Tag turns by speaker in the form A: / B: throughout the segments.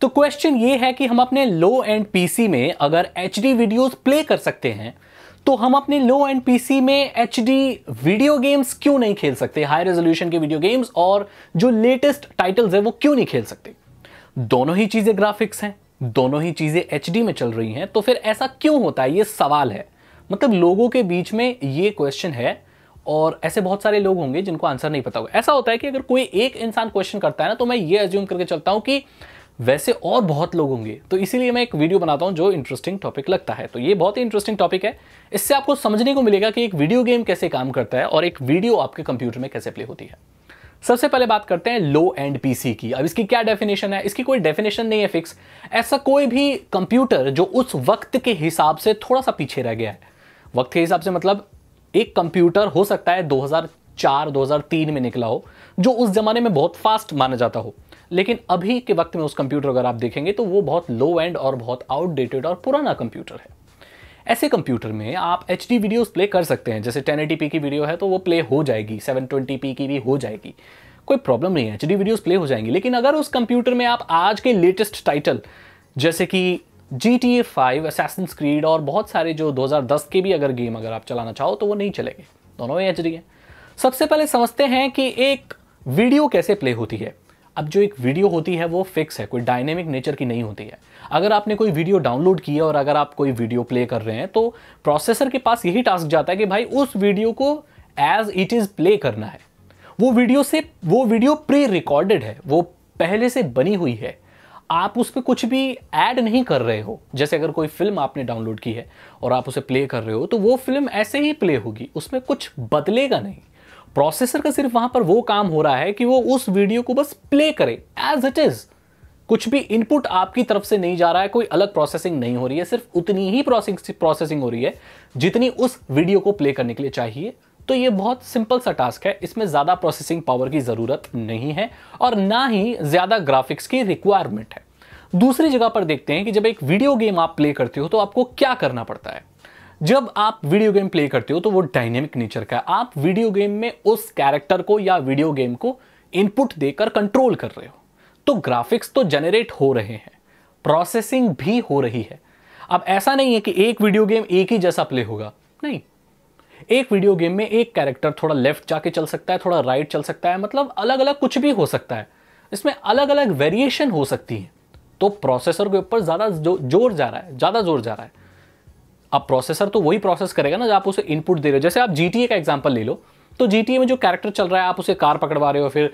A: तो क्वेश्चन ये है कि हम अपने लो एंड पीसी में अगर एच डी प्ले कर सकते हैं तो हम अपने लो एंड पीसी में एच वीडियो गेम्स क्यों नहीं खेल सकते हाई रेजोल्यूशन के वीडियो गेम्स और जो लेटेस्ट टाइटल्स है वो क्यों नहीं खेल सकते दोनों ही चीज़ें ग्राफिक्स हैं दोनों ही चीज़ें एच में चल रही हैं तो फिर ऐसा क्यों होता है ये सवाल है मतलब लोगों के बीच में ये क्वेश्चन है और ऐसे बहुत सारे लोग होंगे जिनको आंसर नहीं पता होगा ऐसा होता है कि अगर कोई एक इंसान क्वेश्चन करता है ना तो मैं ये एज्यूम करके चलता हूं कि वैसे और बहुत लोग होंगे तो इसीलिए मैं एक वीडियो बनाता हूँ जो इंटरेस्टिंग टॉपिक लगता है तो ये बहुत ही इंटरेस्टिंग टॉपिक है इससे आपको समझने को मिलेगा कि एक वीडियो गेम कैसे काम करता है और एक वीडियो आपके कंप्यूटर में कैसे प्ले होती है सबसे पहले बात करते हैं लो एंड पीसी की अब इसकी क्या डेफिनेशन है इसकी कोई डेफिनेशन नहीं है फिक्स ऐसा कोई भी कंप्यूटर जो उस वक्त के हिसाब से थोड़ा सा पीछे रह गया है वक्त के हिसाब से मतलब एक कंप्यूटर हो सकता है 2004 2003 में निकला हो जो उस जमाने में बहुत फास्ट माना जाता हो लेकिन अभी के वक्त में उस कंप्यूटर अगर आप देखेंगे तो वो बहुत लो एंड और बहुत आउटडेटेड और पुराना कंप्यूटर है ऐसे कंप्यूटर में आप एच डी वीडियोज़ प्ले कर सकते हैं जैसे टेन एटी पी की वीडियो है तो वो प्ले हो जाएगी सेवन ट्वेंटी पी की भी हो जाएगी कोई प्रॉब्लम नहीं है एच डी वीडियोज़ प्ले हो जाएंगी लेकिन अगर उस कंप्यूटर में आप आज के लेटेस्ट टाइटल जैसे कि G T A five Assassin's Creed और बहुत सारे जो 2010 के भी अगर गेम अगर आप चलाना चाहो तो वो नहीं चलेंगे दोनों ही एच डी है सबसे पहले समझते हैं कि एक वीडियो कैसे प्ले होती है अब जो एक वीडियो होती है वो फिक्स है कोई डायनेमिक नेचर की नहीं होती है अगर आपने कोई वीडियो डाउनलोड किया और अगर आप कोई वीडियो प्ले कर रहे हैं तो प्रोसेसर के पास यही टास्क जाता है कि भाई उस वीडियो को एज इट इज़ प्ले करना है वो वीडियो से वो वीडियो प्री रिकॉर्डेड है वो पहले से बनी हुई है आप उस पर कुछ भी ऐड नहीं कर रहे हो जैसे अगर कोई फिल्म आपने डाउनलोड की है और आप उसे प्ले कर रहे हो तो वो फिल्म ऐसे ही प्ले होगी उसमें कुछ बदलेगा नहीं प्रोसेसर का सिर्फ वहां पर वो काम हो रहा है कि वो उस वीडियो को बस प्ले करे एज इट इज कुछ भी इनपुट आपकी तरफ से नहीं जा रहा है कोई अलग प्रोसेसिंग नहीं हो रही है सिर्फ उतनी ही प्रोसेसिंग हो रही है जितनी उस वीडियो को प्ले करने के लिए चाहिए तो ये बहुत सिंपल सा टास्क है इसमें ज़्यादा प्रोसेसिंग पावर की ज़रूरत नहीं है और ना ही ज़्यादा ग्राफिक्स की रिक्वायरमेंट है दूसरी जगह पर देखते हैं कि जब एक वीडियो गेम आप प्ले करते हो तो आपको क्या करना पड़ता है जब आप वीडियो गेम प्ले करते हो तो वो डायनेमिक नेचर का है आप वीडियो गेम में उस कैरेक्टर को या वीडियो गेम को इनपुट देकर कंट्रोल कर रहे हो तो ग्राफिक्स तो जनरेट हो रहे हैं प्रोसेसिंग भी हो रही है अब ऐसा नहीं है कि एक वीडियो गेम एक ही जैसा प्ले होगा नहीं एक वीडियो गेम में एक कैरेक्टर थोड़ा लेफ्ट जाके चल सकता है थोड़ा राइट चल सकता है मतलब अलग अलग कुछ भी हो सकता है इसमें अलग अलग वेरिएशन हो सकती है तो प्रोसेसर के ऊपर ज़्यादा जो जोर जा रहा है ज़्यादा जोर जा रहा है अब प्रोसेसर तो वही प्रोसेस करेगा ना जब आप उसे इनपुट दे रहे हो जैसे आप जी का एग्जाम्पल ले लो तो जी में जो कैरेक्टर चल रहा है आप उसे कार पकड़वा रहे हो फिर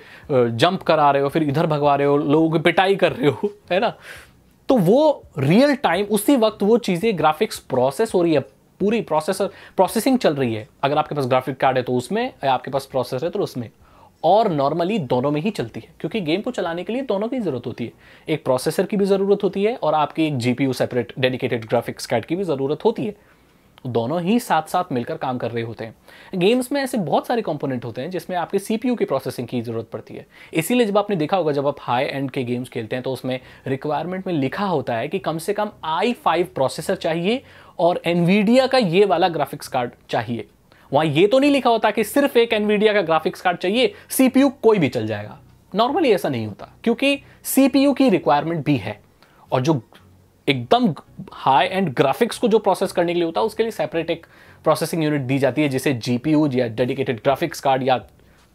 A: जंप करा रहे हो फिर इधर भगवा रहे हो लोगों की पिटाई कर रहे हो है ना तो वो रियल टाइम उसी वक्त वो चीज़ें ग्राफिक्स प्रोसेस हो रही है पूरी प्रोसेसर प्रोसेसिंग चल रही है अगर आपके पास ग्राफिक कार्ड है तो उसमें या आपके पास प्रोसेसर है तो उसमें और नॉर्मली दोनों में ही चलती है क्योंकि गेम को चलाने के लिए दोनों की ज़रूरत होती है एक प्रोसेसर की भी ज़रूरत होती है और आपकी एक जी सेपरेट डेडिकेटेड ग्राफिक्स कार्ड की भी ज़रूरत होती है दोनों ही साथ साथ मिलकर काम कर रहे होते हैं गेम्स में ऐसे बहुत सारे कंपोनेंट होते हैं जिसमें आपके सीपीयू की प्रोसेसिंग की ज़रूरत पड़ती है इसीलिए जब आपने देखा होगा जब आप हाई एंड के गेम्स खेलते हैं तो उसमें रिक्वायरमेंट में लिखा होता है कि कम से कम आई फाइव प्रोसेसर चाहिए और एनवीडिया का ये वाला ग्राफिक्स कार्ड चाहिए वहां ये तो नहीं लिखा होता कि सिर्फ एक एनवीडिया का ग्राफिक्स कार्ड चाहिए सीपीयू कोई भी चल जाएगा नॉर्मली ऐसा नहीं होता क्योंकि सीपीयू की रिक्वायरमेंट भी है और जो एकदम हाई एंड ग्राफिक्स को जो प्रोसेस करने के लिए होता है उसके लिए सेपरेट एक प्रोसेसिंग यूनिट दी जाती है जिसे जीपीयू या डेडिकेटेड ग्राफिक्स कार्ड या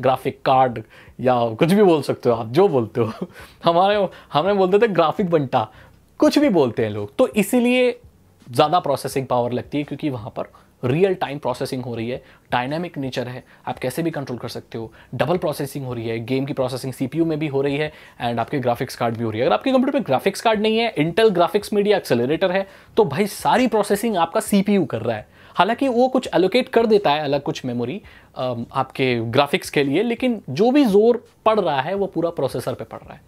A: ग्राफिक कार्ड या कुछ भी बोल सकते हो आप जो बोलते हो हमारे हमें बोलते थे ग्राफिक बंटा कुछ भी बोलते हैं लोग तो इसीलिए ज़्यादा प्रोसेसिंग पावर लगती है क्योंकि वहाँ पर रियल टाइम प्रोसेसिंग हो रही है डायनेमिक नेचर है आप कैसे भी कंट्रोल कर सकते हो डबल प्रोसेसिंग हो रही है गेम की प्रोसेसिंग सीपीयू में भी हो रही है एंड आपके ग्राफिक्स कार्ड भी हो रही है अगर आपके कंप्यूटर पे ग्राफिक्स कार्ड नहीं है इंटेल ग्राफिक्स मीडिया एक्सेलरेटर है तो भाई सारी प्रोसेसिंग आपका सी कर रहा है हालांकि वो कुछ एलोकेट कर देता है अलग कुछ मेमोरी आपके ग्राफिक्स के लिए लेकिन जो भी जोर पड़ रहा है वो पूरा प्रोसेसर पर पड़ रहा है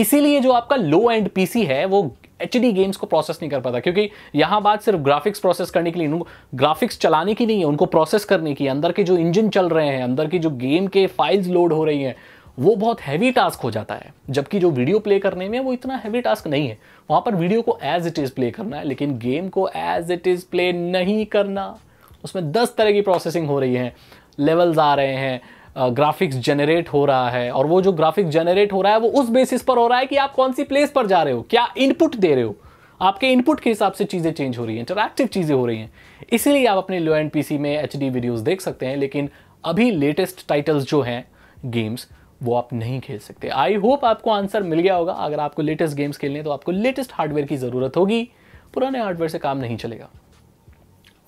A: इसीलिए जो आपका लो एंड पीसी है वो एच गेम्स को प्रोसेस नहीं कर पाता क्योंकि यहाँ बात सिर्फ ग्राफिक्स प्रोसेस करने के लिए उनको ग्राफिक्स चलाने की नहीं है उनको प्रोसेस करने की अंदर के जो इंजन चल रहे हैं अंदर की जो गेम के फाइल्स लोड हो रही हैं वो बहुत हैवी टास्क हो जाता है जबकि जो वीडियो प्ले करने में वो इतना हैवी टास्क नहीं है वहाँ पर वीडियो को एज इट इज़ प्ले करना है लेकिन गेम को एज इट इज़ प्ले नहीं करना उसमें दस तरह की प्रोसेसिंग हो रही है लेवल्स आ रहे हैं ग्राफिक्स जनरेट हो रहा है और वो जो ग्राफिक्स जनरेट हो रहा है वो उस बेसिस पर हो रहा है कि आप कौन सी प्लेस पर जा रहे हो क्या इनपुट दे रहे हो आपके इनपुट के हिसाब से चीज़ें चेंज हो रही हैं इंटरैक्टिव चीज़ें हो रही हैं इसीलिए आप अपने लो एंड पीसी में एच डी देख सकते हैं लेकिन अभी लेटेस्ट टाइटल्स जो हैं गेम्स वो आप नहीं खेल सकते आई होप आपको आंसर मिल गया होगा अगर आपको लेटेस्ट गेम्स खेलने तो आपको लेटेस्ट हार्डवेयर की ज़रूरत होगी पुराने हार्डवेयर से काम नहीं चलेगा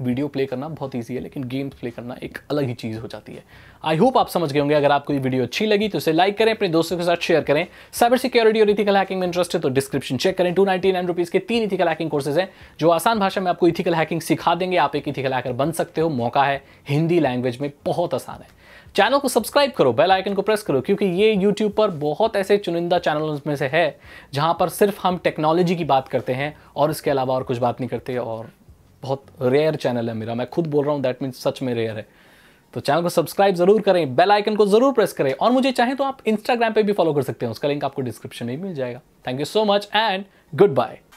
A: वीडियो प्ले करना बहुत ईजी है लेकिन गेम्स प्ले करना एक अलग ही चीज़ हो जाती है आई होप आप समझ गए होंगे अगर आपको ये वीडियो अच्छी लगी तो इसे लाइक करें अपने दोस्तों के साथ शेयर करें साइबर सिक्योरिटी और इथिकल हैकिंग में इंटरेस्ट है तो डिस्क्रिप्शन चेक करें टू नाइनटी नाइन रुपीज़ के तीन इथिकल हैकिंग कोर्सेज हैं जो आसान भाषा में आपको इथिकल हैकिंग सिखा देंगे आप एक इथिकल हैकर बन सकते हो मौका है हिंदी लैंग्वेज में बहुत आसान है चैनल को सब्सक्राइब करो बेल आइकन को प्रेस करो क्योंकि ये यूट्यूब पर बहुत ऐसे चुनिंदा चैनल में से है जहाँ पर सिर्फ हम टेक्नोलॉजी की बात करते हैं और इसके अलावा और कुछ बात नहीं करते और बहुत रेयर चैनल है मेरा मैं खुद बोल रहा हूँ दैट मीन्स सच में रेयर है तो चैनल को सब्सक्राइब जरूर करें बेल आइकन को जरूर प्रेस करें और मुझे चाहें तो आप इंस्टाग्राम पे भी फॉलो कर सकते हैं उसका लिंक आपको डिस्क्रिप्शन में मिल जाएगा thank you so much and good bye